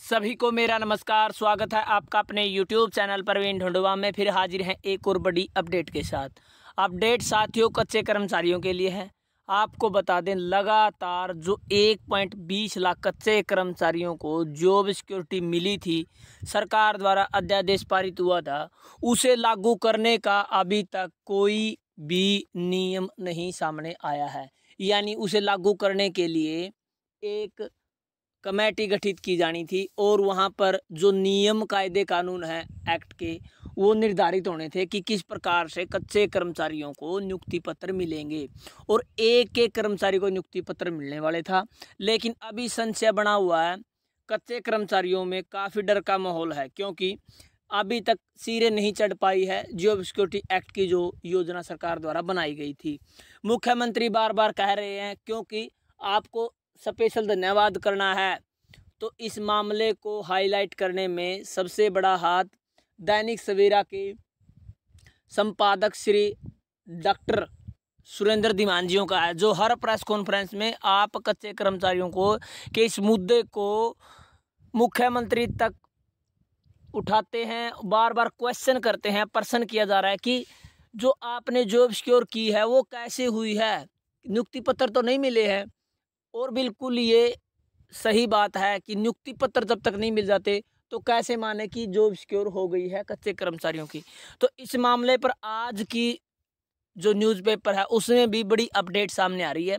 सभी को मेरा नमस्कार स्वागत है आपका अपने YouTube चैनल प्रवीण ढुंडवा में फिर हाजिर हैं एक और बड़ी अपडेट के साथ अपडेट साथियों कच्चे कर्मचारियों के लिए है आपको बता दें लगातार जो एक पॉइंट बीस लाख कच्चे कर्मचारियों को जॉब सिक्योरिटी मिली थी सरकार द्वारा अध्यादेश पारित हुआ था उसे लागू करने का अभी तक कोई भी नियम नहीं सामने आया है यानी उसे लागू करने के लिए एक कमेटी गठित की जानी थी और वहाँ पर जो नियम कायदे कानून हैं एक्ट के वो निर्धारित होने थे कि किस प्रकार से कच्चे कर्मचारियों को नियुक्ति पत्र मिलेंगे और एक एक कर्मचारी को नियुक्ति पत्र मिलने वाले था लेकिन अभी संशय बना हुआ है कच्चे कर्मचारियों में काफ़ी डर का माहौल है क्योंकि अभी तक सिरे नहीं चढ़ पाई है जॉब सिक्योरिटी एक्ट की जो योजना सरकार द्वारा बनाई गई थी मुख्यमंत्री बार बार कह रहे हैं क्योंकि आपको स्पेशल धन्यवाद करना है तो इस मामले को हाईलाइट करने में सबसे बड़ा हाथ दैनिक सवेरा के संपादक श्री डॉक्टर सुरेंद्र दीमानजियों का है जो हर प्रेस कॉन्फ्रेंस में आप कच्चे कर्मचारियों को के इस मुद्दे को मुख्यमंत्री तक उठाते हैं बार बार क्वेश्चन करते हैं प्रश्न किया जा रहा है कि जो आपने जॉब सिक्योर की है वो कैसे हुई है नियुक्ति पत्र तो नहीं मिले हैं और बिल्कुल ये सही बात है कि नियुक्ति पत्र जब तक नहीं मिल जाते तो कैसे माने कि जॉब सिक्योर हो गई है कच्चे कर्मचारियों की तो इस मामले पर आज की जो न्यूज़पेपर है उसमें भी बड़ी अपडेट सामने आ रही है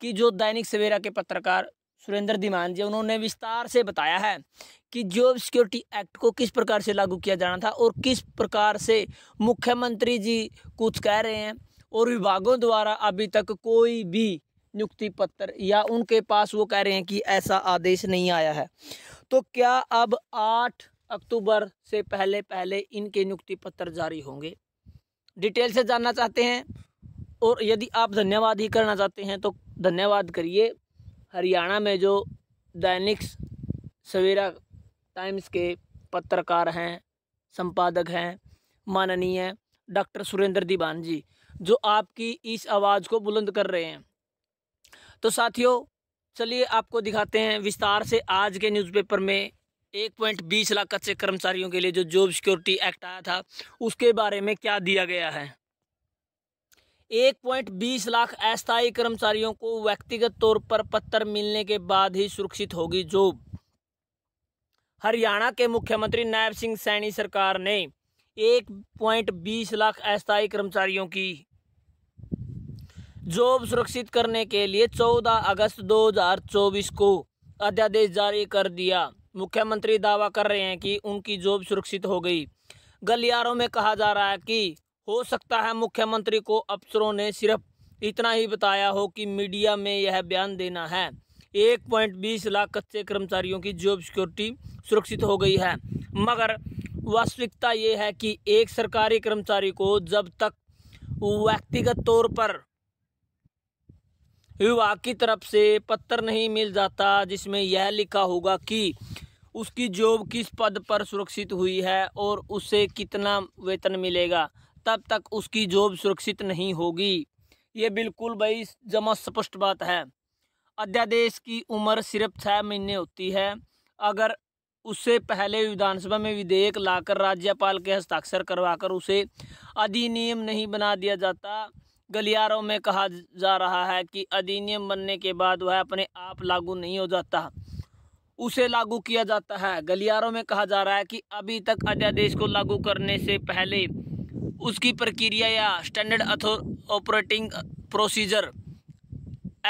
कि जो दैनिक सवेरा के पत्रकार सुरेंद्र दीमान जी उन्होंने विस्तार से बताया है कि जॉब सिक्योरिटी एक्ट को किस प्रकार से लागू किया जाना था और किस प्रकार से मुख्यमंत्री जी कुछ कह रहे हैं और विभागों द्वारा अभी तक कोई भी नियुक्ति पत्र या उनके पास वो कह रहे हैं कि ऐसा आदेश नहीं आया है तो क्या अब आठ अक्टूबर से पहले पहले इनके नियुक्ति पत्र जारी होंगे डिटेल से जानना चाहते हैं और यदि आप धन्यवाद ही करना चाहते हैं तो धन्यवाद करिए हरियाणा में जो दैनिक सवेरा टाइम्स के पत्रकार हैं संपादक हैं माननीय डॉक्टर सुरेंद्र दीवान जी जो आपकी इस आवाज़ को बुलंद कर रहे हैं तो साथियों चलिए आपको दिखाते हैं विस्तार से आज के न्यूज़पेपर में एक पॉइंट बीस लाख कच्चे कर्मचारियों के लिए जो जॉब सिक्योरिटी एक्ट आया था उसके बारे में क्या दिया गया है एक पॉइंट बीस लाख अस्थायी कर्मचारियों को व्यक्तिगत तौर पर पत्थर मिलने के बाद ही सुरक्षित होगी जॉब हरियाणा के मुख्यमंत्री नायब सिंह सैनी सरकार ने एक पॉइंट बीस लाख अस्थायी कर्मचारियों की जॉब सुरक्षित करने के लिए 14 अगस्त 2024 को अध्यादेश जारी कर दिया मुख्यमंत्री दावा कर रहे हैं कि उनकी जॉब सुरक्षित हो गई गलियारों में कहा जा रहा है कि हो सकता है मुख्यमंत्री को अफसरों ने सिर्फ इतना ही बताया हो कि मीडिया में यह बयान देना है एक पॉइंट बीस लाख कच्चे कर्मचारियों की जॉब सिक्योरिटी सुरक्षित हो गई है मगर वास्तविकता ये है कि एक सरकारी कर्मचारी को जब तक व्यक्तिगत तौर पर विभाग की तरफ से पत्र नहीं मिल जाता जिसमें यह लिखा होगा कि उसकी जॉब किस पद पर सुरक्षित हुई है और उसे कितना वेतन मिलेगा तब तक उसकी जॉब सुरक्षित नहीं होगी ये बिल्कुल भाई जमा स्पष्ट बात है अध्यादेश की उम्र सिर्फ छः महीने होती है अगर उससे पहले विधानसभा में विधेयक लाकर राज्यपाल के हस्ताक्षर करवाकर उसे अधिनियम नहीं बना दिया जाता गलियारों में कहा जा रहा है कि अधिनियम बनने के बाद वह अपने आप लागू नहीं हो जाता उसे लागू किया जाता है गलियारों में कहा जा रहा है कि अभी तक अध्यादेश को लागू करने से पहले उसकी प्रक्रिया या स्टैंडर्ड ऑपरेटिंग प्रोसीजर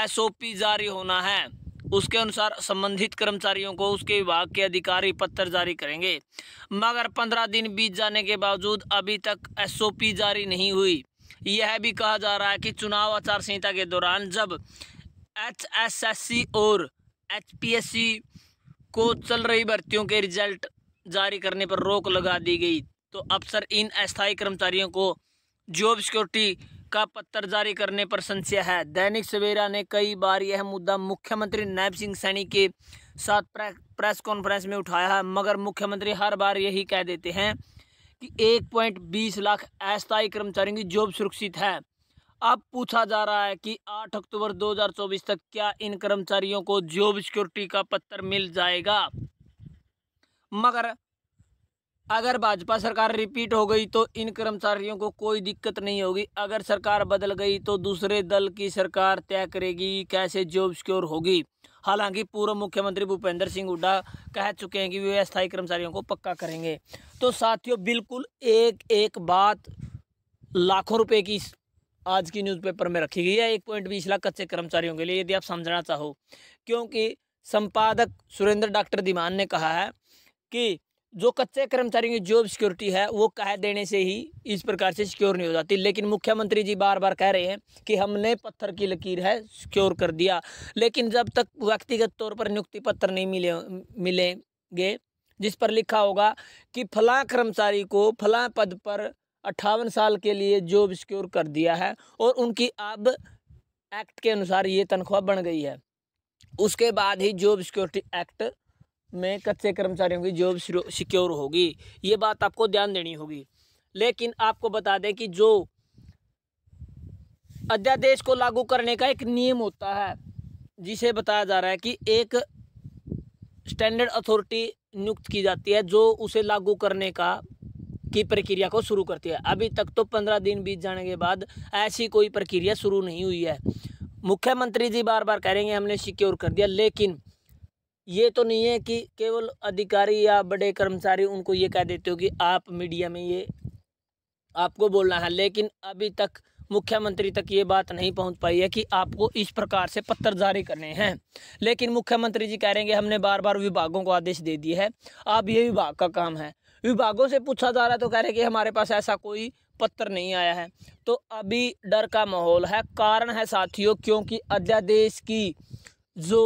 एसओपी जारी होना है उसके अनुसार संबंधित कर्मचारियों को उसके विभाग के अधिकारी पत्र जारी करेंगे मगर पंद्रह दिन बीत जाने के बावजूद अभी तक एसओपी जारी नहीं हुई यह भी कहा जा रहा है कि चुनाव आचार संहिता के दौरान जब एच एस एस सी और एच पी एस सी को चल रही भर्तियों के रिजल्ट जारी करने पर रोक लगा दी गई तो अफसर इन अस्थायी कर्मचारियों को जॉब सिक्योरिटी का पत्र जारी करने पर संशय है दैनिक सवेरा ने कई बार यह मुद्दा मुख्यमंत्री नायब सिंह सैनी के साथ प्रेस कॉन्फ्रेंस में उठाया है मगर मुख्यमंत्री हर बार यही कह देते हैं कि एक पॉइंट बीस लाख अस्थायी कर्मचारियों की जॉब सुरक्षित है अब पूछा जा रहा है कि 8 अक्टूबर 2024 तक क्या इन कर्मचारियों को जॉब सिक्योरिटी का पत्र मिल जाएगा मगर अगर भाजपा सरकार रिपीट हो गई तो इन कर्मचारियों को कोई दिक्कत नहीं होगी अगर सरकार बदल गई तो दूसरे दल की सरकार तय करेगी कैसे जॉब सिक्योर होगी हालांकि पूर्व मुख्यमंत्री भूपेंद्र सिंह हुड्डा कह चुके हैं कि वे अस्थायी कर्मचारियों को पक्का करेंगे तो साथियों बिल्कुल एक एक बात लाखों रुपए की आज की न्यूज़पेपर में रखी गई है एक पॉइंट बीस लाख कच्चे कर्मचारियों के लिए यदि आप समझना चाहो क्योंकि संपादक सुरेंद्र डॉक्टर दीमान ने कहा है कि जो कच्चे कर्मचारियों की जॉब सिक्योरिटी है वो कह देने से ही इस प्रकार से सिक्योर नहीं हो जाती लेकिन मुख्यमंत्री जी बार बार कह रहे हैं कि हमने पत्थर की लकीर है सिक्योर कर दिया लेकिन जब तक व्यक्तिगत तौर पर नियुक्ति पत्र नहीं मिले मिलेंगे जिस पर लिखा होगा कि फला कर्मचारी को फला पद पर अट्ठावन साल के लिए जॉब सिक्योर कर दिया है और उनकी अब एक्ट के अनुसार ये तनख्वाह बढ़ गई है उसके बाद ही जॉब सिक्योरिटी एक्ट में कच्चे कर्मचारियों की जॉब सिक्योर होगी ये बात आपको ध्यान देनी होगी लेकिन आपको बता दें कि जो अध्यादेश को लागू करने का एक नियम होता है जिसे बताया जा रहा है कि एक स्टैंडर्ड अथॉरिटी नियुक्त की जाती है जो उसे लागू करने का की प्रक्रिया को शुरू करती है अभी तक तो पंद्रह दिन बीत जाने के बाद ऐसी कोई प्रक्रिया शुरू नहीं हुई है मुख्यमंत्री जी बार बार कह रहे हैं हमने सिक्योर कर दिया लेकिन ये तो नहीं है कि केवल अधिकारी या बड़े कर्मचारी उनको ये कह देते हो कि आप मीडिया में ये आपको बोलना है लेकिन अभी तक मुख्यमंत्री तक ये बात नहीं पहुंच पाई है कि आपको इस प्रकार से पत्र जारी करने हैं लेकिन मुख्यमंत्री जी कह रहे हैं हमने बार बार विभागों को आदेश दे दिए है अब ये विभाग का काम है विभागों से पूछा जा रहा है तो कह रहे हैं कि हमारे पास ऐसा कोई पत्र नहीं आया है तो अभी डर का माहौल है कारण है साथियों क्योंकि अध्यादेश की जो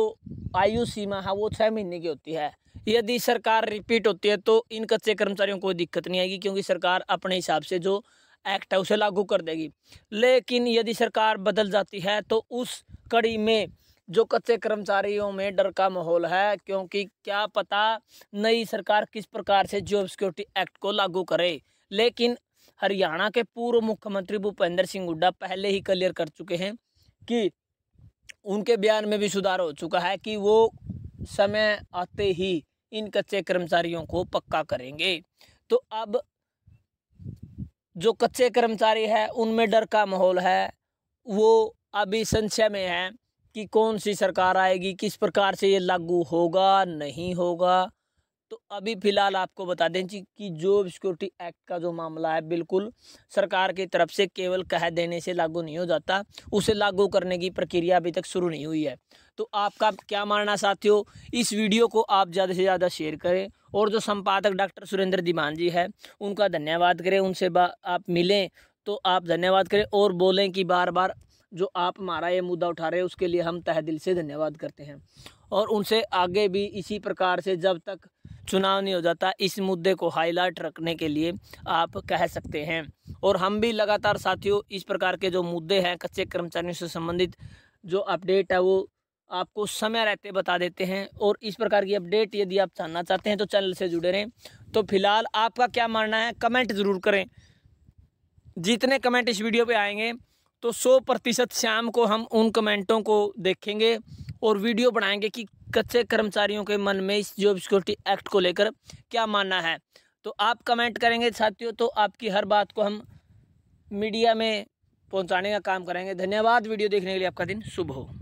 आयु सीमा है वो छः महीने की होती है यदि सरकार रिपीट होती है तो इन कच्चे कर्मचारियों को दिक्कत नहीं आएगी क्योंकि सरकार अपने हिसाब से जो एक्ट है उसे लागू कर देगी लेकिन यदि सरकार बदल जाती है तो उस कड़ी में जो कच्चे कर्मचारियों में डर का माहौल है क्योंकि क्या पता नई सरकार किस प्रकार से जॉब सिक्योरिटी एक्ट को लागू करे लेकिन हरियाणा के पूर्व मुख्यमंत्री भूपेंद्र सिंह हुड्डा पहले ही क्लियर कर चुके हैं कि उनके बयान में भी सुधार हो चुका है कि वो समय आते ही इन कच्चे कर्मचारियों को पक्का करेंगे तो अब जो कच्चे कर्मचारी है उनमें डर का माहौल है वो अभी संशय में है कि कौन सी सरकार आएगी किस प्रकार से ये लागू होगा नहीं होगा तो अभी फ़िलहाल आपको बता दें जी कि जो सिक्योरिटी एक्ट का जो मामला है बिल्कुल सरकार की तरफ से केवल कह देने से लागू नहीं हो जाता उसे लागू करने की प्रक्रिया अभी तक शुरू नहीं हुई है तो आपका क्या मानना साथियों इस वीडियो को आप ज़्यादा से ज़्यादा शेयर करें और जो संपादक डॉक्टर सुरेंद्र दीमान जी है उनका धन्यवाद करें उनसे आप मिलें तो आप धन्यवाद करें और बोलें कि बार बार जो आप हमारा ये मुद्दा उठा रहे हैं उसके लिए हम तह दिल से धन्यवाद करते हैं और उनसे आगे भी इसी प्रकार से जब तक चुनाव नहीं हो जाता इस मुद्दे को हाईलाइट रखने के लिए आप कह सकते हैं और हम भी लगातार साथियों इस प्रकार के जो मुद्दे हैं कच्चे कर्मचारियों से संबंधित जो अपडेट है वो आपको समय रहते बता देते हैं और इस प्रकार की अपडेट यदि आप जानना चाहते हैं तो चैनल से जुड़े रहें तो फिलहाल आपका क्या मानना है कमेंट ज़रूर करें जितने कमेंट इस वीडियो पे आएंगे तो 100 प्रतिशत शाम को हम उन कमेंटों को देखेंगे और वीडियो बनाएंगे कि कच्चे कर्मचारियों के मन में इस जॉब सिक्योरिटी एक्ट को लेकर क्या मानना है तो आप कमेंट करेंगे साथियों तो आपकी हर बात को हम मीडिया में पहुंचाने का काम करेंगे धन्यवाद वीडियो देखने के लिए आपका दिन शुभ हो